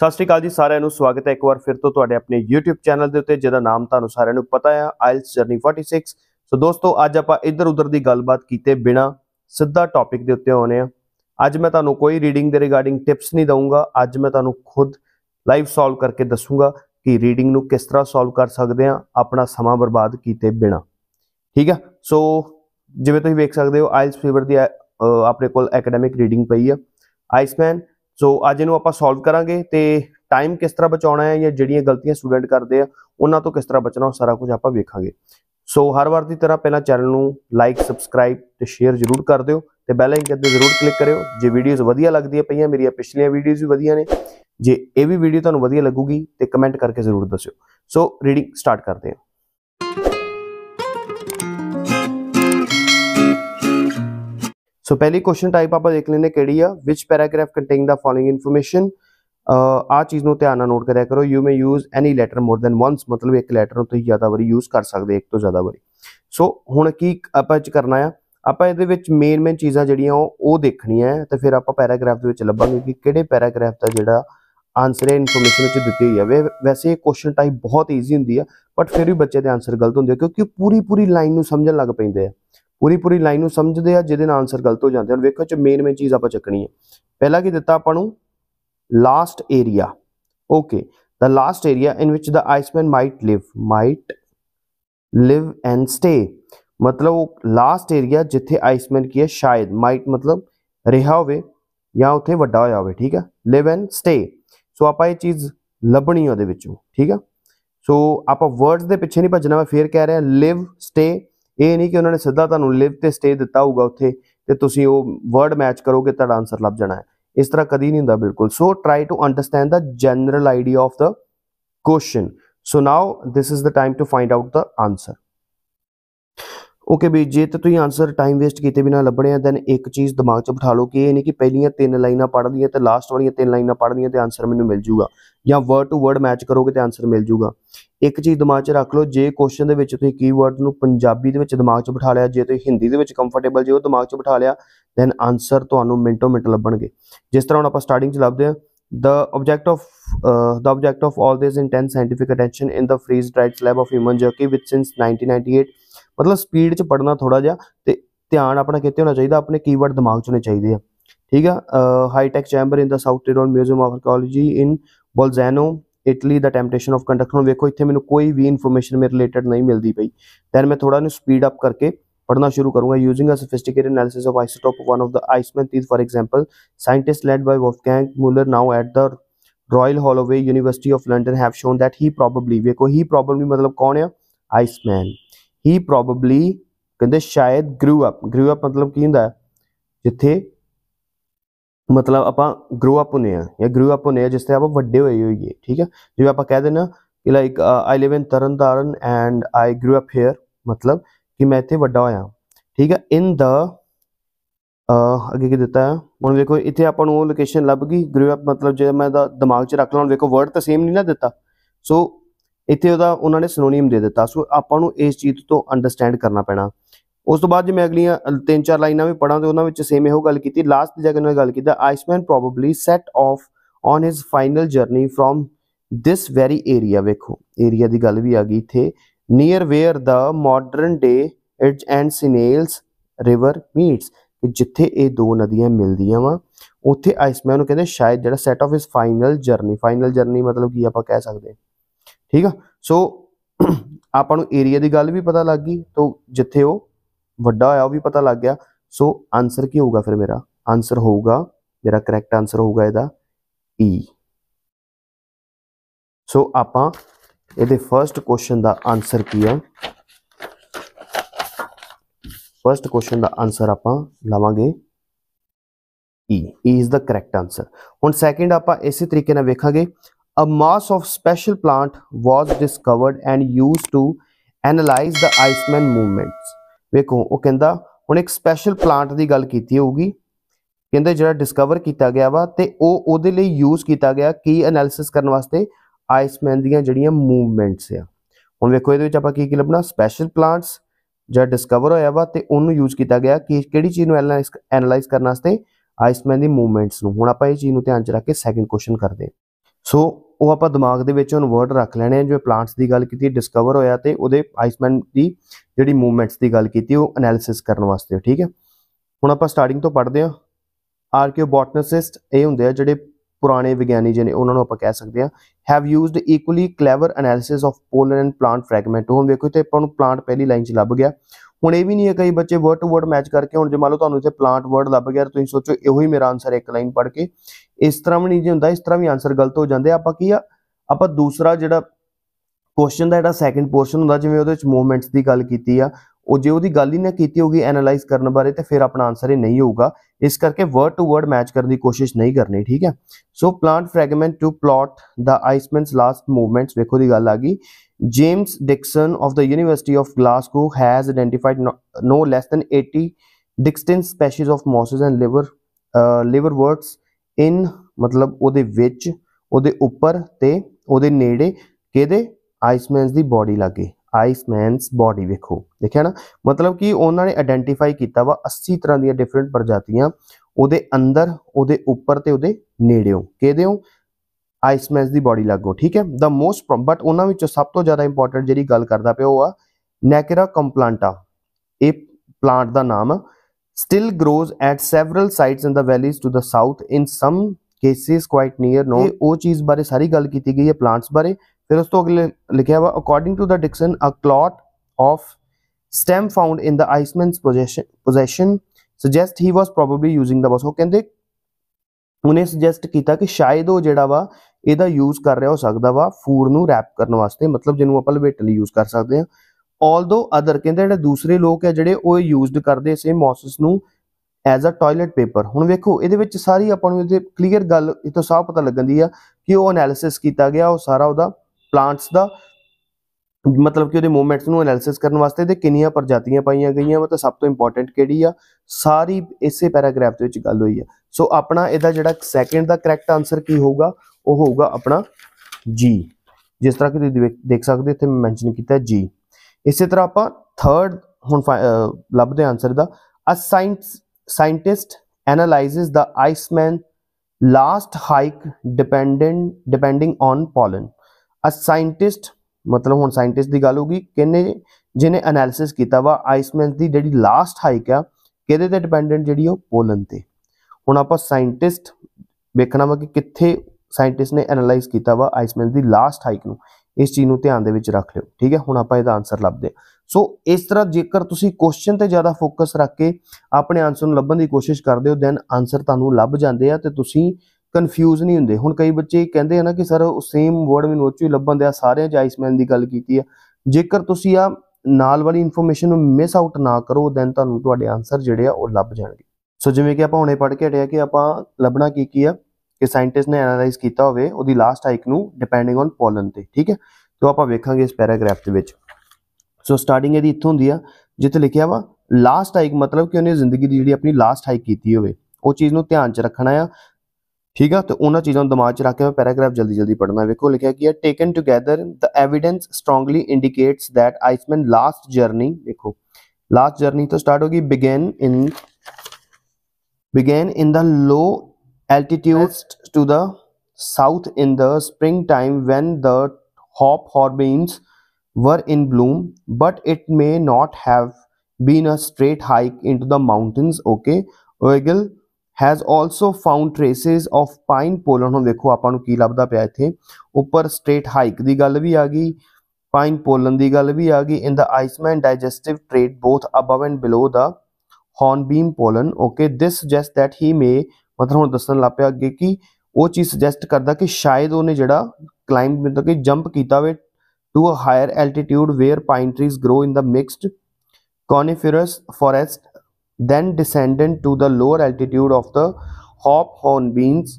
ਸਤਿ ਸ਼੍ਰੀ ਅਕਾਲ ਜੀ ਸਾਰਿਆਂ ਨੂੰ ਸਵਾਗਤ ਹੈ ਇੱਕ ਵਾਰ ਫਿਰ ਤੋਂ ਤੁਹਾਡੇ ਆਪਣੇ YouTube ਚੈਨਲ ਦੇ ਉੱਤੇ ਜਿਹਦਾ ਨਾਮ ਤੁਹਾਨੂੰ ਸਾਰਿਆਂ ਨੂੰ ਪਤਾ ਹੈ ਆਇਲਸ ਜਰਨੀ 46 ਸੋ ਦੋਸਤੋ ਅੱਜ ਆਪਾਂ ਇੱਧਰ ਉੱਧਰ ਦੀ ਗੱਲਬਾਤ ਕੀਤੇ ਬਿਨਾ ਸਿੱਧਾ ਟੌਪਿਕ ਦੇ ਉੱਤੇ ਆਉਨੇ ਆ ਅੱਜ ਮੈਂ ਤੁਹਾਨੂੰ ਕੋਈ ਰੀਡਿੰਗ ਦੇ ਰਿਗਾਰਡਿੰਗ ਟਿਪਸ ਨਹੀਂ ਦਊਂਗਾ ਅੱਜ ਮੈਂ ਤੁਹਾਨੂੰ ਖੁਦ ਲਾਈਵ ਸੋਲਵ ਕਰਕੇ ਦੱਸੂਗਾ ਕਿ ਰੀਡਿੰਗ ਨੂੰ ਕਿਸ ਤਰ੍ਹਾਂ ਸੋਲਵ ਕਰ ਸਕਦੇ ਆ ਆਪਣਾ ਸਮਾਂ ਬਰਬਾਦ ਕੀਤੇ ਬਿਨਾ ਠੀਕ ਆ ਸੋ ਜਿਵੇਂ ਤੁਸੀਂ ਵੇਖ ਸਕਦੇ ਹੋ ਆਇਲਸ ਫੀਵਰ ਦੀ ਆਪਣੇ ਕੋਲ ਐਕੈਡੈਮਿਕ ਰੀਡਿੰਗ ਪਈ ਆ ਆਈਸਮੈਨ ਸੋ ਅੱਜ ਇਹਨੂੰ ਆਪਾਂ ਸੋਲਵ ਕਰਾਂਗੇ ਤੇ ਟਾਈਮ ਕਿਸ ਤਰ੍ਹਾਂ ਬਚਾਉਣਾ ਹੈ ਜਾਂ ਜਿਹੜੀਆਂ ਗਲਤੀਆਂ ਸਟੂਡੈਂਟ ਕਰਦੇ ਆ ਉਹਨਾਂ ਤੋਂ ਕਿਸ ਤਰ੍ਹਾਂ ਬਚਣਾ ਉਹ ਸਾਰਾ ਕੁਝ ਆਪਾਂ ਵੇਖਾਂਗੇ ਸੋ ਹਰ ਵਾਰ ਦੀ ਤਰ੍ਹਾਂ ਪਹਿਲਾਂ ਚੈਨਲ ਨੂੰ ਲਾਈਕ ਸਬਸਕ੍ਰਾਈਬ ਤੇ ਸ਼ੇਅਰ ਜ਼ਰੂਰ ਕਰ ਦਿਓ ਤੇ ਬੈਲ ਆਈਕਨ ਤੇ ਜ਼ਰੂਰ ਕਲਿੱਕ ਕਰਿਓ ਜੇ ਵੀਡੀਓਜ਼ ਵਧੀਆ ਲੱਗਦੀਆਂ ਪਈਆਂ ਮੇਰੀਆਂ ਪਿਛਲੀਆਂ ਵੀਡੀਓਜ਼ ਵੀ ਵਧੀਆ ਨੇ ਜੇ ਇਹ ਵੀ ਵੀਡੀਓ ਤੁਹਾਨੂੰ ਵਧੀਆ ਲੱਗੂਗੀ ਤੇ ਕਮੈਂਟ ਕਰਕੇ ਜ਼ਰੂਰ ਦੱਸਿਓ ਸੋ ਰੀਡਿੰਗ ਸਟਾਰਟ ਕਰਦੇ ਹਾਂ ਸੋ ਪਹਿਲੀ ਕੁਐਸਚਨ ਟਾਈਪ ਆਪਾਂ ਦੇਖ ਲੈਨੇ ਕਿਹੜੀ ਆ ਵਿਚ paragraph contain the following information ਆ ਚੀਜ਼ ਨੂੰ ਧਿਆਨ ਨਾਲ ਨੋਟ ਕਰਿਆ ਕਰੋ you may use any letter more than once ਮਤਲਬ ਇੱਕ ਲੈਟਰ ਨੂੰ ਤੁਸੀਂ ਜ਼ਿਆਦਾ ਵਾਰੀ ਯੂਜ਼ ਕਰ ਸਕਦੇ ਇੱਕ ਤੋਂ ਜ਼ਿਆਦਾ ਵਾਰੀ ਸੋ ਹੁਣ ਕੀ ਆਪਾਂ ਇਹ ਕਰਨਾ ਆ ਆਪਾਂ ਇਹਦੇ ਵਿੱਚ ਮੇਨ ਮੇਨ ਚੀਜ਼ਾਂ ਜਿਹੜੀਆਂ ਉਹ ਦੇਖਣੀਆਂ ਤੇ ਫਿਰ ਆਪਾਂ ਪੈਰਾਗ੍ਰਾਫ ਦੇ ਵਿੱਚ ਲੱਭਾਂਗੇ ਕਿ ਕਿਹੜੇ ਪੈਰਾਗ੍ਰਾਫ ਦਾ ਜਿਹੜਾ ਆਨਸਰ ਹੈ ਇਨਫੋਰਮੇਸ਼ਨ ਵਿੱਚ ਦਿੱਤੀ ਹੋਈ ਹੈ ਵੈਸੇ ਇਹ ਕੁਐਸਚਨ ਟਾਈਪ ਬਹੁਤ ਈਜ਼ੀ ਹੁੰਦੀ ਆ ਬਟ ਫਿਰ ਵੀ ਬੱਚੇ ਦੇ ਆਨਸਰ ਗਲਤ ਹੁੰਦੇ ਕਿਉਂਕਿ ਪੂਰੀ ਪੂਰੀ ਲਾਈਨ ਨੂੰ ਸਮਝਣ ਲੱਗ ਪੈਂਦੇ ਆ ਪੂਰੀ ਪੂਰੀ ਲਾਈਨ ਨੂੰ ਸਮਝਦੇ ਆ ਜਿਹਦੇ ਨਾਲ ਆਨਸਰ ਗਲਤ ਹੋ ਜਾਂਦੇ ਹਨ ਵੇਖੋ ਚ ਮੇਨ ਮੇਨ ਚੀਜ਼ ਆਪਾਂ ਚੱਕਣੀ ਹੈ ਪਹਿਲਾ ਕੀ ਦਿੱਤਾ ਆਪਾਂ ਨੂੰ ਲਾਸਟ ਏਰੀਆ ਓਕੇ ਦਾ ਲਾਸਟ ਏਰੀਆ ਇਨ ਵਿਚ the Iceman might live might live and stay ਮਤਲਬ ਉਹ ਲਾਸਟ ਏਰੀਆ ਜਿੱਥੇ ਆਈਸਮੈਨ ਕੀ ਹੈ ਸ਼ਾਇਦ ਮਾਈਟ ਮਤਲਬ ਰਿਹਾ ਹੋਵੇ ਜਾਂ ਉੱਥੇ ਵੱਡਾ ਹੋਇਆ ਹੋਵੇ ਠੀਕ ਹੈ ਲਿਵ ਐਂਡ ਸਟੇ ਸੋ ਆਪਾਂ ਇਹ ਚੀਜ਼ ਲੱਭਣੀ ਉਹਦੇ ਵਿੱਚੋਂ ਠੀਕ ਹੈ ਸੋ ਆਪਾਂ ਵਰਡਸ ਦੇ ਪਿੱਛੇ ਨਹੀਂ ਭੱਜਣਾ ਮੈਂ ਫੇਰ ਕਹਿ ਰਿਹਾ ਲਿਵ ਸਟੇ ਇਹ ਨਹੀਂ ਕਿ ਉਹਨਾਂ ਨੇ ਸਿੱਧਾ ਤੁਹਾਨੂੰ ਲਿਵ ਤੇ ਸਟੇ ਦਿੱਤਾ ਹੋਊਗਾ ਉੱਥੇ ਤੇ ਤੁਸੀਂ ਉਹ ਵਰਡ ਮੈਚ ਕਰੋਗੇ ਤੁਹਾਡਾ ਆਨਸਰ ਲੱਭ ਜਾਣਾ ਹੈ ਇਸ ਤਰ੍ਹਾਂ ਕਦੀ ਨਹੀਂ ਹੁੰਦਾ ਬਿਲਕੁਲ so try to understand the general idea of the question so now this is the time to find out the answer okay ਵੀ ਜੇ ਤੇ ਤੁਸੀਂ ਆਨਸਰ ਟਾਈਮ ਵੇਸਟ ਕੀਤੇ ਬਿਨਾ ਲੱਭਣੇ ਆ ਦੈਨ ਇੱਕ ਚੀਜ਼ ਦਿਮਾਗ 'ਚ ਬਿਠਾ ਲਓ ਕਿ ਇਹ ਨਹੀਂ ਕਿ ਪਹਿਲੀਆਂ ਤਿੰਨ ਲਾਈਨਾਂ ਪੜ੍ਹ ਲਈਆਂ ਤੇ ਲਾਸਟ ਵਾਲੀਆਂ ਤਿੰਨ ਲਾਈਨਾਂ ਪੜ੍ਹ ਲਈਆਂ ਤੇ ਆਨਸਰ ਮੈਨੂੰ ਮਿਲ ਜੂਗਾ ਜਾਂ ਵਰਡ ਟੂ ਵਰਡ ਮੈਚ ਕਰੋਗੇ ਤੇ ਆਨਸਰ ਮਿਲ ਜੂਗਾ ਇੱਕ ਚੀਜ਼ ਦਿਮਾਗ 'ਚ ਰੱਖ ਲਓ ਜੇ ਕੁਐਸਚਨ ਦੇ ਵਿੱਚ ਤੁਸੀਂ ਕੀਵਰਡ ਨੂੰ ਪੰਜਾਬੀ ਦੇ ਵਿੱਚ ਦਿਮਾਗ 'ਚ ਬਿਠਾ ਲਿਆ ਜੇ ਤੁਸੀਂ ਹਿੰਦੀ ਦੇ ਵਿੱਚ ਕੰਫਰਟੇਬਲ ਜੇ ਉਹ ਦਿਮਾਗ 'ਚ ਬਿਠਾ ਲਿਆ ਦੈਨ ਆਨਸਰ ਤੁਹਾਨੂੰ ਮਿੰਟੋ ਮਿੰਟ ਲੱਭਣਗੇ ਜਿਸ ਤਰ੍ਹਾਂ ਹੁਣ ਆਪਾਂ ਸਟਾਰਟਿੰਗ 'ਚ ਲੱਭਦੇ ਆ the object of the object of all this intense scientific attention in the the dried slab of human jerky jerky which 1998 ਮਤਲਬ ਸਪੀਡ 'ਚ ਪੜਨਾ ਥੋੜਾ ਜਿਹਾ ਤੇ ਧਿਆਨ ਆਪਣਾ ਕਿਤੇ ਹੋਣਾ ਚਾਹੀਦਾ ਆਪਣੇ ਕੀਵਰਡ ਦਿਮਾਗ 'ਚ ਹੋਣੇ ਚਾਹੀਦੇ ਆ ਠੀਕ ਆ high tech chamber in the South Tyrol museum of archaeology in Bolzano Italy the temptation of conductor ਨੂੰ ਵੇਖੋ ਇੱਥੇ ਮੈਨੂੰ ਕੋਈ ਵੀ ਇਨਫੋਰਮੇਸ਼ਨ ਮੇਰੇ ਰਿਲੇਟਡ ਨਹੀਂ ਮਿਲਦੀ ਪਈ ਦੈਨ ਮੈਂ ਥੋੜਾ ਨੂੰ ਸਪੀਡ ਅਪ ਕਰਕੇ ਪੜਨਾ ਸ਼ੁਰੂ ਕਰੂੰਗਾ using a sophisticated analysis of isotope one of the Iceman teeth for example scientist led by Wolfgang Muller now at the Royal Holloway University of London have shown that he probably ਵੇਖੋ he probably ਮਤਲਬ ਕੌਣ ਆ ਆਈਸਮੈਨ ਹੀ probably ਕਹਿੰਦੇ ਸ਼ਾਇਦ ਗਰੂ up ਗਰੂ up ਮਤਲਬ ਕੀ ਹੁੰਦਾ ਜਿੱਥੇ ਮਤਲਬ ਆਪਾਂ ਗਰੋ ਅਪ ਹੁੰਨੇ ਆ ਜਾਂ ਗਰੋ ਅਪ ਹੁੰਨੇ ਆ ਜਿਸ ਤੇ ਆਪਾਂ ਵੱਡੇ ਹੋਏ ਹੋਈਏ ਠੀਕ ਹੈ ਜਿਵੇਂ ਆਪਾਂ ਕਹਿ ਦੇਣਾ ਕਿ like I live in Tarn Taran and I grow up here ਮਤਲਬ ਕਿ ਮੈਂ ਇੱਥੇ ਵੱਡਾ ਹੋਇਆ ਠੀਕ ਹੈ ਇਨ ਦਾ ਅੱਗੇ ਕੀ ਦਿੱਤਾ ਹੁਣ ਵੇਖੋ ਇੱਥੇ ਆਪਾਂ ਨੂੰ ਉਹ ਲੋਕੇਸ਼ਨ ਲੱਭ ਗਈ ਗਰੋ ਅਪ ਮਤਲਬ ਜੇ ਮੈਂ ਦਾ ਦਿਮਾਗ 'ਚ ਰੱਖ ਲਾਂ ਵੇਖੋ ਵਰਡ ਤਾਂ ਸੇਮ ਨਹੀਂ ਨਾ ਦਿੱਤਾ ਸੋ ਇੱਥੇ ਉਹਦਾ ਉਹਨਾਂ ਨੇ ਸਿਨੋਨੀਮ ਦੇ ਦਿੱਤਾ ਸੋ ਆਪਾਂ ਨੂੰ ਇਸ ਚੀਜ਼ ਤੋਂ ਅੰਡਰਸਟੈਂਡ ਕਰਨਾ ਪੈਣਾ ਉਸ ਤੋਂ ਬਾਅਦ ਜੇ ਮੈਂ ਅਗਲੀਆਂ ਤਿੰਨ ਚਾਰ ਲਾਈਨਾਂ ਵੀ ਪੜਾਂ ਤੇ ਉਹਨਾਂ ਵਿੱਚ ਸੇਮ ਇਹੋ ਗੱਲ ਕੀਤੀ ਲਾਸਟ ਜਗਨ ਨਾਲ ਗੱਲ ਕੀਤਾ Iceman probably set off on his final journey from this very area ਵੇਖੋ ਏਰੀਆ ਦੀ ਗੱਲ ਵੀ ਆ ਗਈ ਇੱਥੇ near where the modern day Etsch and Schnals river meets ਜਿੱਥੇ ਇਹ ਦੋ ਨਦੀਆਂ ਮਿਲਦੀਆਂ ਵਾ ਉੱਥੇ ਆਈਸਮੈਨ ਨੂੰ ਕਹਿੰਦੇ ਸ਼ਾਇਦ ਜਿਹੜਾ set off his final journey final journey ਮਤਲਬ ਕੀ ਆਪਾਂ ਕਹਿ ਸਕਦੇ ਹਾਂ ਠੀਕ ਆ ਸੋ ਆਪਾਂ ਨੂੰ ਏਰੀਆ ਦੀ ਗੱਲ ਵੀ ਪਤਾ ਲੱਗ ਗਈ ਤੋਂ ਜਿੱਥੇ ਉਹ ਵੱਡਾ ਹੋਇਆ ਉਹ ਵੀ ਪਤਾ ਲੱਗ ਗਿਆ ਸੋ ਆਨਸਰ ਕੀ ਹੋਊਗਾ ਫਿਰ ਮੇਰਾ ਆਨਸਰ ਹੋਊਗਾ ਮੇਰਾ ਕਰੈਕਟ ਆਨਸਰ ਹੋਊਗਾ ਇਹਦਾ ਈ e. ਸੋ ਆਪਾਂ ਇਹਦੇ ਫਰਸਟ ਕੁਐਸਚਨ ਦਾ ਆਨਸਰ ਕੀ ਆ ਫਰਸਟ ਕੁਐਸਚਨ ਦਾ ਆਨਸਰ ਆਪਾਂ ਲਾਵਾਂਗੇ E E is the correct answer ਹੁਣ ਸੈਕਿੰਡ ਆਪਾਂ ਇਸੇ ਤਰੀਕੇ ਨਾਲ ਵੇਖਾਂਗੇ a mass of special plant was discovered and used to analyze the Iceman movements ਵੇਖੋ ਉਹ ਕਹਿੰਦਾ ਹੁਣ ਇੱਕ ਸਪੈਸ਼ਲ ਪਲਾਂਟ ਦੀ ਗੱਲ ਕੀਤੀ ਹੋਊਗੀ ਕਹਿੰਦੇ ਜਿਹੜਾ ਡਿਸਕਵਰ ਕੀਤਾ ਗਿਆ ਵਾ ਤੇ ਉਹ ਉਹਦੇ ਲਈ ਯੂਜ਼ ਕੀਤਾ ਗਿਆ ਕੀ ਐਨਾਲਿਸਿਸ ਕਰਨ ਵਾਸਤੇ ਆਈਸਮੈਨ ਦੀਆਂ ਜਿਹੜੀਆਂ ਮੂਵਮੈਂਟਸ ਆ ਹੁਣ ਵੇਖੋ ਇਹਦੇ ਵਿੱਚ ਆਪਾਂ ਕੀ ਕੀ ਲੱਭਣਾ ਸਪੈਸ਼ਲ ਪਲਾਂਟਸ ਜਿਹੜਾ ਡਿਸਕਵਰ ਹੋਇਆ ਵਾ ਤੇ ਉਹਨੂੰ ਯੂਜ਼ ਕੀਤਾ ਗਿਆ ਕਿ ਕਿਹੜੀ ਚੀਜ਼ ਨੂੰ ਐਨਾਲਾਈਜ਼ ਕਰਨ ਵਾਸਤੇ ਆਈਸਮੈਨ ਦੀ ਮੂਵਮੈਂਟਸ ਨੂੰ ਹੁਣ ਆਪਾਂ ਇਹ ਚੀਜ਼ ਨੂੰ ਧਿਆਨ ਚ ਰੱਖ ਕੇ ਸੈਕੰਡ ਕੁਐਸਚਨ ਕਰਦੇ ਹਾਂ ਸੋ ਉਹ ਆਪਾਂ ਦਿਮਾਗ ਦੇ ਵਿੱਚ ਉਹਨ ਵਰਡ ਰੱਖ ਲੈਣੇ ਆ ਜਿਵੇਂ ਪਲਾਂਟਸ ਦੀ ਗੱਲ ਕੀਤੀ ਡਿਸਕਵਰ ਹੋਇਆ ਤੇ ਉਹਦੇ ਆਈਸਮੈਨ ਦੀ ਜਿਹੜੀ ਮੂਵਮੈਂਟਸ ਦੀ ਗੱਲ ਕੀਤੀ ਉਹ ਐਨਾਲਿਸਿਸ ਕਰਨ ਵਾਸਤੇ ਠੀਕ ਹੈ ਹੁਣ ਆਪਾਂ ਸਟਾਰਟਿੰਗ ਤੋਂ ਪੜ੍ਹਦੇ ਆ ਆਰਕਿਓਬੋਟਨਿਸਟ ਇਹ ਹੁੰਦੇ ਆ ਜਿਹੜੇ ਪੁਰਾਣੇ ਵਿਗਿਆਨੀ ਜਿਹਨੇ ਉਹਨਾਂ ਨੂੰ ਆਪਾਂ ਕਹਿ ਸਕਦੇ ਹਾਂ have used equally clever analysis of pollen and plant fragment ਹੁਣ ਵੇਖੋ ਤੇ ਆਪਾਂ ਨੂੰ ਪਲਾਂਟ ਪਹਿਲੀ ਲਾਈਨ 'ਚ ਲੱਭ ਗਿਆ ਹੁਣ ਇਹ ਵੀ ਨਹੀਂ ਹੈ ਕਈ ਬੱਚੇ ਵਰਡ ਟੂ ਵਰਡ ਮੈਚ ਕਰਕੇ ਹੁਣ ਜੇ ਮੰਨ ਲਓ ਤੁਹਾਨੂੰ ਇੱਥੇ ਪਲਾਂਟ ਵਰਡ ਲੱਭ ਗਿਆ ਤੁਸੀਂ ਸੋਚੋ ਇਹੋ ਹੀ ਮੇਰਾ ਆਨਸਰ ਇੱਕ ਲਾਈਨ ਪੜ੍ਹ ਕੇ ਇਸ ਤਰ੍ਹਾਂ ਵੀ ਨਹੀਂ ਜੇ ਹੁੰਦਾ ਇਸ ਤਰ੍ਹਾਂ ਵੀ ਆਨਸਰ ਗਲਤ ਹੋ ਜਾਂਦੇ ਆਪਾਂ ਕੀ ਆ ਆਪਾਂ ਦੂਸਰਾ ਜਿਹੜਾ ਕੁਐਸਚਨ ਦਾ ਜਿਹੜਾ ਸੈਕੰਡ ਪੋਰਸ਼ਨ ਹੁੰਦਾ ਜਿਵੇਂ ਉਹਦੇ ਵਿੱਚ ਮੂਵਮੈਂਟਸ ਦੀ ਗੱਲ ਕੀਤੀ ਆ ਉਹ ਜੇ ਉਹਦੀ ਗੱਲ ਹੀ ਨਾ ਕੀਤੀ ਹੋਗੀ ਐਨਾਲਾਈਜ਼ ਕਰਨ ਬਾਰੇ ਤੇ ਫਿਰ ਆਪਣਾ ਆਨਸਰ ਹੀ ਨਹੀਂ ਹੋਊਗਾ ਇਸ ਕਰਕੇ ਵਰਡ ਟੂ ਵਰਡ ਮੈਚ ਕਰਨ ਦੀ ਕੋਸ਼ਿਸ਼ ਨਹੀਂ ਕਰਨੀ ਠੀਕ ਹੈ so plant fragment to plot the Iceman's last movements ਵੇਖੋ ਦੀ ਗੱਲ ਆ ਗਈ James Dixon of the University of Glasgow has identified no less than 80 distinct species of mosses and liver liverworts in ਮਤਲਬ ਉਹਦੇ ਵਿੱਚ ਉਹਦੇ ਉੱਪਰ ਤੇ ਉਹਦੇ ਨੇੜੇ ਕਿਹਦੇ ਆਈਸਮੈਨਸ ਦੀ ਬਾਡੀ ਲੱਗੇ ਆਈਸਮੈਨਸ ਬਾਡੀ ਵੇਖੋ ਦੇਖਿਆ ਨਾ ਮਤਲਬ ਕਿ ਉਹਨਾਂ ਨੇ ਆਇਡੈਂਟੀਫਾਈ ਕੀਤਾ ਵਾ 80 ਤਰ੍ਹਾਂ ਦੀਆਂ ਡਿਫਰੈਂਟ ਪ੍ਰਜਾਤੀਆਂ ਉਹਦੇ ਅੰਦਰ ਉਹਦੇ ਉੱਪਰ ਤੇ ਉਹਦੇ ਨੇੜਿਓਂ ਕਿਹਦੇੋਂ ਆਈਸਮੈਨਸ ਦੀ ਬਾਡੀ ਲੱਗੋ ਠੀਕ ਹੈ ਦਾ ਮੋਸਟ ਬਟ ਉਹਨਾਂ ਵਿੱਚੋਂ ਸਭ ਤੋਂ ਜ਼ਿਆਦਾ ਇੰਪੋਰਟੈਂਟ ਜਿਹੜੀ ਗੱਲ ਕਰਦਾ ਪਿਆ ਉਹ ਆ ਨੈਕਰਾ ਕੰਪਲਾਂਟਾ ਇਹ ਪਲਾਂਟ ਦਾ ਨਾਮ still grows at several sites in the valleys to the south in some cases quite near ਨੋ ਉਹ ਚੀਜ਼ ਬਾਰੇ ਸਾਰੀ ਗੱਲ ਕੀਤੀ ਗਈ ਹੈ ਪਲਾਂਟਸ ਬਾਰੇ ਫਿਰ ਉਸ ਤੋਂ ਅਗਲੇ ਲਿਖਿਆ ਵਾ according to the Dixon a clot of stem found in the Iceman's possession suggest he was probably using the ਬਸ ਉਹ ਕਹਿੰਦੇ ਉਹਨੇ ਸੁਜੈਸਟ ਕੀਤਾ ਕਿ ਸ਼ਾਇਦ ਉਹ ਜਿਹੜਾ ਵਾ ਇਹਦਾ ਯੂਜ਼ ਕਰ ਰਿਹਾ ਹੋ ਸਕਦਾ ਵਾ ਫੂਡ ਨੂੰ ਰੈਪ ਕਰਨ ਵਾਸਤੇ ਮਤਲਬ ਜਿਹਨੂੰ ਆਪਾਂ ਲਪੇਟਣ ਲਈ ਯੂਜ਼ ਕਰ ਸਕਦੇ ਆ ਆਲਦੋ ਅਦਰ ਕਹਿੰਦੇ ਜਿਹੜੇ ਦੂਸਰੇ ਲੋਕ ਆ ਜਿਹੜੇ ਉਹ ਯੂਜ਼ਡ ਕਰਦੇ ਸੇ ਮੌਸਸ ਨੂੰ ਐਜ਼ ਅ ਟਾਇਲਟ ਪੇਪਰ ਹੁਣ ਵੇਖੋ ਇਹਦੇ ਵਿੱਚ ਸਾਰੀ ਆਪਾਂ ਨੂੰ ਇਹਦੇ ਕਲੀਅਰ ਗੱਲ ਇਹ ਤੋਂ ਸਾਫ਼ ਪਤਾ ਲੱਗਦੀ ਆ ਕਿ ਉਹ ਅਨਾਲਿਸਿਸ ਕੀਤਾ ਗਿਆ ਉਹ ਸਾਰਾ ਉਹਦਾ ਪਲਾਂਟਸ ਦਾ ਮਤਲਬ ਕਿ ਉਹਦੇ ਮੂਵਮੈਂਟਸ ਨੂੰ ਐਨਾਲਿਸਿਸ ਕਰਨ ਵਾਸਤੇ ਤੇ ਕਿੰਨੀਆਂ ਪ੍ਰਜਾਤੀਆਂ ਪਾਈਆਂ ਗਈਆਂ ਮਤਲਬ ਸਭ ਤੋਂ ਇੰਪੋਰਟੈਂਟ ਕਿਹੜੀ ਆ ਸਾਰੀ ਇਸੇ ਪੈਰਾਗ੍ਰਾਫ ਦੇ ਵਿੱਚ ਗੱਲ ਹੋਈ ਆ ਸੋ ਆਪਣਾ ਇਹਦਾ ਜਿਹੜਾ ਸੈਕਿੰਡ ਦਾ ਕਰੈਕਟ ਆਨਸਰ ਕੀ ਹੋਊਗਾ ਉਹ ਹੋਊਗਾ ਆਪਣਾ ਜੀ ਜਿਸ ਤਰ੍ਹਾਂ ਕਿ ਤੁਸੀਂ ਦੇਖ ਸਕਦੇ ਇੱਥੇ ਮੈਂ ਮੈਂਸ਼ਨ ਕੀਤਾ ਜੀ ਇਸੇ ਤਰ੍ਹਾਂ ਆਪਾਂ ਥਰਡ ਹੁਣ ਲੱਭਦੇ ਆਨਸਰ ਦਾ uh scientist analyses the Iceman last hike dependent depending on pollen uh scientist ਮਤਲਬ ਹੁਣ ਸਾਇੰਟਿਸਟ ਦੀ ਗੱਲ ਹੋਗੀ ਕਿਨੇ ਜਿਹਨੇ ਐਨਾਲਿਸਿਸ ਕੀਤਾ ਵਾ ਆਈਸਮੈਨਸ ਦੀ ਜਿਹੜੀ ਲਾਸਟ ਹਾਈਕ ਆ ਕਿਹਦੇ ਤੇ ਡਿਪੈਂਡੈਂਟ ਜਿਹੜੀ ਉਹ ਪੋਲਨ ਤੇ ਹੁਣ ਆਪਾਂ ਸਾਇੰਟਿਸਟ ਵੇਖਣਾ ਵਾ ਕਿ ਕਿੱਥੇ ਸਾਇੰਟਿਸਟ ਨੇ ਐਨਾਲਾਈਜ਼ ਕੀਤਾ ਵਾ ਆਈਸਮੈਨਸ ਦੀ ਲਾਸਟ ਹਾਈਕ ਨੂੰ ਇਸ ਚੀਜ਼ ਨੂੰ ਧਿਆਨ ਦੇ ਵਿੱਚ ਰੱਖ ਲਿਓ ਠੀਕ ਹੈ ਹੁਣ ਆਪਾਂ ਇਹਦਾ ਆਨਸਰ ਲੱਭਦੇ ਹਾਂ ਸੋ ਇਸ ਤਰ੍ਹਾਂ ਜੇਕਰ ਤੁਸੀਂ ਕੁਐਸਚਨ ਤੇ ਜ਼ਿਆਦਾ ਫੋਕਸ ਰੱਖ ਕੇ ਆਪਣੇ ਆਨਸਰ ਨੂੰ ਲੱਭਣ ਦੀ ਕੋਸ਼ਿਸ਼ ਕਰਦੇ ਹੋ ਦੈਨ ਆਨਸਰ ਤੁਹਾਨੂੰ ਲੱਭ ਜਾਂਦੇ ਆ ਤੇ ਤੁਸੀਂ ਕਨਫਿਊਜ਼ ਨਹੀਂ ਹੁੰਦੇ ਹੁਣ ਕਈ ਬੱਚੇ ਕਹਿੰਦੇ ਆ ਨਾ ਕਿ ਸਰ ਉਹ ਸੇਮ ਵਰਡ ਮੈਨੂੰ ਉੱਚੋ ਹੀ ਲੱਭਣ ਦਿਆ ਸਾਰਿਆਂ ਚ ਆਈਸਮੈਨ ਦੀ ਗੱਲ ਕੀਤੀ ਆ ਜੇਕਰ ਤੁਸੀਂ ਆ ਨਾਲ ਵਾਲੀ ਇਨਫੋਰਮੇਸ਼ਨ ਨੂੰ ਮਿਸ ਆਊਟ ਨਾ ਕਰੋ ਦੈਨ ਤੁਹਾਨੂੰ ਤੁਹਾਡੇ ਆਨਸਰ ਜਿਹੜੇ ਆ ਉਹ ਲੱਭ ਜਾਣਗੇ ਸੋ ਜਿਵੇਂ ਕਿ ਆਪਾਂ ਹੁਣੇ ਪੜ੍ਹ ਕੇ ਹਟਿਆ ਕਿ ਆਪਾਂ ਲੱਭਣਾ ਕੀ ਕੀ ਆ ਕਿ ਸਾਇੰਟਿਸਟ ਨੇ ਐਨਾਲਾਈਜ਼ ਕੀਤਾ ਹੋਵੇ ਉਹਦੀ ਲਾਸਟ ਹਾਈਕ ਨੂੰ ਡਿਪੈਂਡਿੰਗ ਔਨ ਪੋਲਨ ਤੇ ਠੀਕ ਹੈ ਤੋਂ ਆਪਾਂ ਵੇਖਾਂਗੇ ਇਸ ਪੈਰਾਗ੍ਰਾਫ ਦੇ ਵਿੱਚ ਸੋ ਸਟਾਰਟਿੰਗ ਇਹਦੀ ਇੱਥੋਂ ਹੁੰਦੀ ਆ ਜਿੱਥੇ ਲਿਖਿਆ ਵਾ ਲਾਸਟ ਹਾਈਕ ਮਤਲਬ ਕਿ ਉਹਨੇ ਜ਼ਿੰਦਗੀ ਦੀ ਜਿਹੜੀ ਆਪਣੀ ਲਾਸਟ ਹਾਈਕ ਕੀਤੀ ਹੋਵੇ ਉਹ ਚੀਜ਼ ਨੂੰ ਧਿਆਨ 'ਚ ਰੱਖਣਾ ਆ ਠੀਕ ਆ ਤੇ ਉਹਨਾਂ ਚੀਜ਼ਾਂ ਨੂੰ ਦਿਮਾਗ 'ਚ ਰੱਖ ਕੇ ਮੈਂ ਪੈਰਾਗ੍ਰਾਫ ਜਲਦੀ ਜਲਦੀ ਪੜ੍ਹਨਾ ਵੇਖੋ ਲਿਖਿਆ ਕੀ ਹੈ taken together the evidence strongly indicates that Iceman last journey ਵੇਖੋ ਲਾਸਟ ਜਰਨੀ ਤੋਂ ਸਟਾਰਟ ਹੋਗੀ begin in begin in the low altitudes to the south in the springtime when the hop hornbeams were in bloom, but it may not have been a straight hike into the mountains. Okay, Oegel has also found traces of pine pollen ਹੁਣ ਵੇਖੋ ਆਪਾਂ ਨੂੰ ਕੀ ਲੱਭਦਾ ਪਿਆ ਇੱਥੇ ਉੱਪਰ state hike ਦੀ ਗੱਲ ਵੀ ਆ ਗਈ ਪਾਈਨ ਪੋਲਨ ਦੀ ਗੱਲ ਵੀ ਆ ਗਈ in the Iceman digestive tract both above and below the beam pollen okay this suggest that he may ਮਤਲਬ ਹੁਣ ਦੱਸਣ ਲੱਪਿਆ ਅੱਗੇ ਕਿ ਉਹ ਚੀਜ਼ ਸੁਜੈਸਟ ਕਰਦਾ ਕਿ ਸ਼ਾਇਦ ਉਹਨੇ ਜਿਹੜਾ ਕਲਾਈਮ ਮਤਲਬ ਕਿ ਜੰਪ ਕੀਤਾ way to uh higher altitude where pine trees grow in the mixed coniferous forest then descended to the lower altitude of the hop horn beans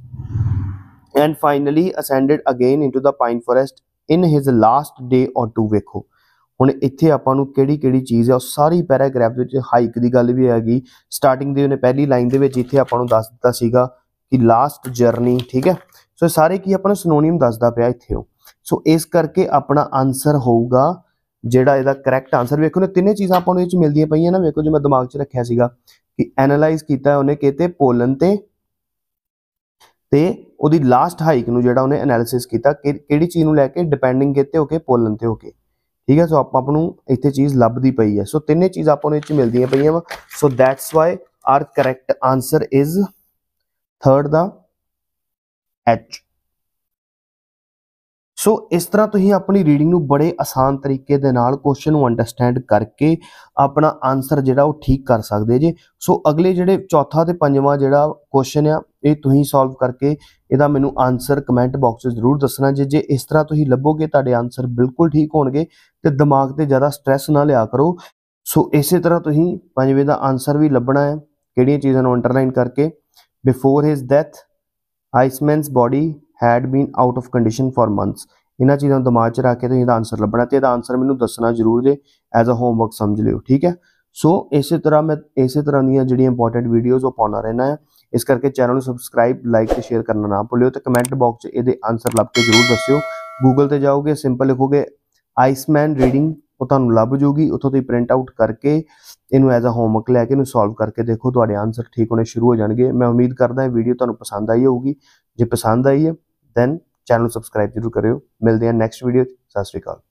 and finally ascended again into the pine forest in his last day or two vekho ਹੁਣ ਇੱਥੇ ਆਪਾਂ ਨੂੰ ਕਿਹੜੀ ਕਿਹੜੀ ਚੀਜ਼ ਹੈ ਉਹ ਸਾਰੀ paragraph ਵਿੱਚ ਹਾਈਕ ਦੀ ਗੱਲ ਵੀ ਆ ਗਈ ਸਟਾਰਟਿੰਗ ਦੇ ਉਹਨੇ ਪਹਿਲੀ ਲਾਈਨ ਦੇ ਵਿੱਚ ਇੱਥੇ ਆਪਾਂ ਨੂੰ ਦੱਸ ਦਿੱਤਾ ਸੀਗਾ ਕਿ ਲਾਸਟ ਜਰਨੀ ਠੀਕ ਹੈ ਸੋ ਸਾਰੇ ਕੀ ਆਪਾਂ ਨੂੰ ਸਿਨੋਨਿਮ ਦੱਸਦਾ ਪਿਆ ਇੱਥੇ ਉਹ ਸੋ ਇਸ ਕਰਕੇ ਆਪਣਾ ਆਨਸਰ ਹੋਊਗਾ ਜਿਹੜਾ ਇਹਦਾ ਕਰੈਕਟ ਆਨਸਰ ਵੇਖੋ ਨਾ ਤਿੰਨੇ ਚੀਜ਼ਾਂ ਆਪਾਂ ਨੂੰ ਇਹ ਚ ਮਿਲਦੀਆਂ ਪਈਆਂ ਨਾ ਵੇਖੋ ਜੇ ਮੈਂ ਦਿਮਾਗ 'ਚ ਰੱਖਿਆ ਸੀਗਾ ਕਿ ਐਨਲਾਈਜ਼ ਕੀਤਾ ਉਹਨੇ ਕਿਤੇ ਪੋਲਨ ਤੇ ਤੇ ਉਹਦੀ ਲਾਸਟ ਹਾਈਕ ਨੂੰ ਜਿਹੜਾ ਉਹਨੇ ਐਨਾਲਿਸਿਸ ਕੀਤਾ ਕਿਹੜੀ ਚੀਜ਼ ਨੂੰ ਲੈ ਕੇ ਡਿਪੈਂਡਿੰਗ ਕਿਤੇ ਹੋ ਕੇ ਪੋਲਨ ਤੇ ਹੋ ਕੇ ਠੀਕ ਹੈ ਸੋ ਆਪਾਂ ਨੂੰ ਇੱਥੇ ਚੀਜ਼ ਲੱਭਦੀ ਪਈ ਹੈ ਸੋ ਤਿੰਨੇ ਚੀਜ਼ ਆਪਾਂ ਨੂੰ ਇਹ ਚ ਮਿਲਦੀਆਂ ਪਈਆਂ ਵਾ so that's why our correct answer is third ਦਾ ਐਚ ਸੋ ਇਸ ਤਰ੍ਹਾਂ ਤੁਸੀਂ ਆਪਣੀ ਰੀਡਿੰਗ ਨੂੰ ਬੜੇ ਆਸਾਨ ਤਰੀਕੇ ਦੇ ਨਾਲ ਕੁਐਸਚਨ ਨੂੰ ਅੰਡਰਸਟੈਂਡ ਕਰਕੇ ਆਪਣਾ ਆਨਸਰ ਜਿਹੜਾ ਉਹ ਠੀਕ ਕਰ ਸਕਦੇ ਜੇ ਸੋ ਅਗਲੇ ਜਿਹੜੇ ਚੌਥਾ ਤੇ ਪੰਜਵਾਂ ਜਿਹੜਾ ਕੁਐਸਚਨ ਆ ਇਹ ਤੁਸੀਂ ਸੋਲਵ ਕਰਕੇ ਇਹਦਾ ਮੈਨੂੰ ਆਨਸਰ ਕਮੈਂਟ ਬਾਕਸ ਵਿੱਚ ਜ਼ਰੂਰ ਦੱਸਣਾ ਜੇ ਜੇ ਇਸ ਤਰ੍ਹਾਂ ਤੁਸੀਂ ਲੱਭੋਗੇ ਤੁਹਾਡੇ ਆਨਸਰ ਬਿਲਕੁਲ ਠੀਕ ਹੋਣਗੇ ਤੇ ਦਿਮਾਗ ਤੇ ਜ਼ਿਆਦਾ ਸਟ੍ਰੈਸ ਨਾ ਲਿਆ ਕਰੋ ਸੋ ਇਸੇ ਤਰ੍ਹਾਂ ਤੁਸੀਂ ਪੰਜਵੇਂ ਦਾ ਆਨਸਰ ਵੀ ਲੱਭਣਾ ਹੈ ਕਿਹੜੀਆਂ ਚੀਜ਼ਾਂ ਨੂੰ ਅੰਡਰਲਾਈਨ ਕਰਕੇ before his death Iceman's body had been out of condition for months ਇਹਨਾਂ ਚੀਜ਼ਾਂ ਨੂੰ ਦਿਮਾਗ 'ਚ ਰੱਖ ਕੇ ਤੁਸੀਂ ਇਹਦਾ ਆਨਸਰ ਲੱਭਣਾ ਤੇ ਇਹਦਾ ਆਨਸਰ ਮੈਨੂੰ ਦੱਸਣਾ ਜ਼ਰੂਰ ਦੇ ਐਜ਼ ਅ ਹੋਮਵਰਕ ਸਮਝ ਲਿਓ ਠੀਕ ਹੈ ਸੋ ਇਸੇ ਤਰ੍ਹਾਂ ਮੈਂ ਇਸੇ ਤਰ੍ਹਾਂ ਦੀਆਂ ਜਿਹੜੀਆਂ ਇੰਪੋਰਟੈਂਟ ਵੀਡੀਓਜ਼ ਉਹ ਪਾਉਣਾ ਰਹਿਣਾ ਹੈ ਇਸ ਕਰਕੇ ਚੈਨਲ ਨੂੰ ਸਬਸਕ੍ਰਾਈਬ ਲਾਈਕ ਤੇ ਸ਼ੇਅਰ ਕਰਨਾ ਨਾ ਭੁੱਲਿਓ ਤੇ ਕਮੈਂਟ ਬਾਕਸ 'ਚ ਇਹਦੇ ਆਨਸਰ ਲੱਭ ਕੇ ਜ਼ਰੂਰ ਦੱਸਿਓ ਗੂਗਲ ਤੇ ਜਾਓਗੇ ਸਿੰਪਲ ਲਿਖੋਗੇ ਆਈਸਮੈਨ ਰੀਡਿੰਗ ਉਹ ਤੁਹਾਨੂੰ ਲੱਭ ਜੂਗੀ ਉੱਥੋਂ ਤੁਸੀਂ ਪ੍ਰਿੰਟ ਆਊਟ ਕਰਕੇ ਇਹਨੂੰ ਐਜ਼ ਅ ਹੋਮਵਰਕ ਲੈ ਕੇ ਇਹਨੂੰ ਸੋਲਵ ਕਰਕੇ ਦੇਖੋ ਤੁਹਾਡੇ ਆਨਸਰ ਠੀਕ ਹੋਣੇ ਸ਼ੁਰੂ ਹੋ ਜਾਣਗੇ ਮੈਂ ਉਮੀਦ ਕਰਦਾ ਹਾਂ ਵੀਡੀਓ ਤੁਹਾਨੂੰ ਪਸੰਦ ਆਈ ਹੋਊਗੀ ਜੇ ਪਸੰਦ ਆਈ ਹੈ ਦੈਨ ਚੈਨਲ ਸਬਸਕ੍ਰਾਈਬ ਜ਼ਰੂਰ ਕਰਿਓ ਮਿਲਦੇ ਹਾਂ ਨੈਕਸਟ ਵੀਡੀਓ 'ਚ ਸਤਿ ਸ਼੍ਰੀ ਅਕਾਲ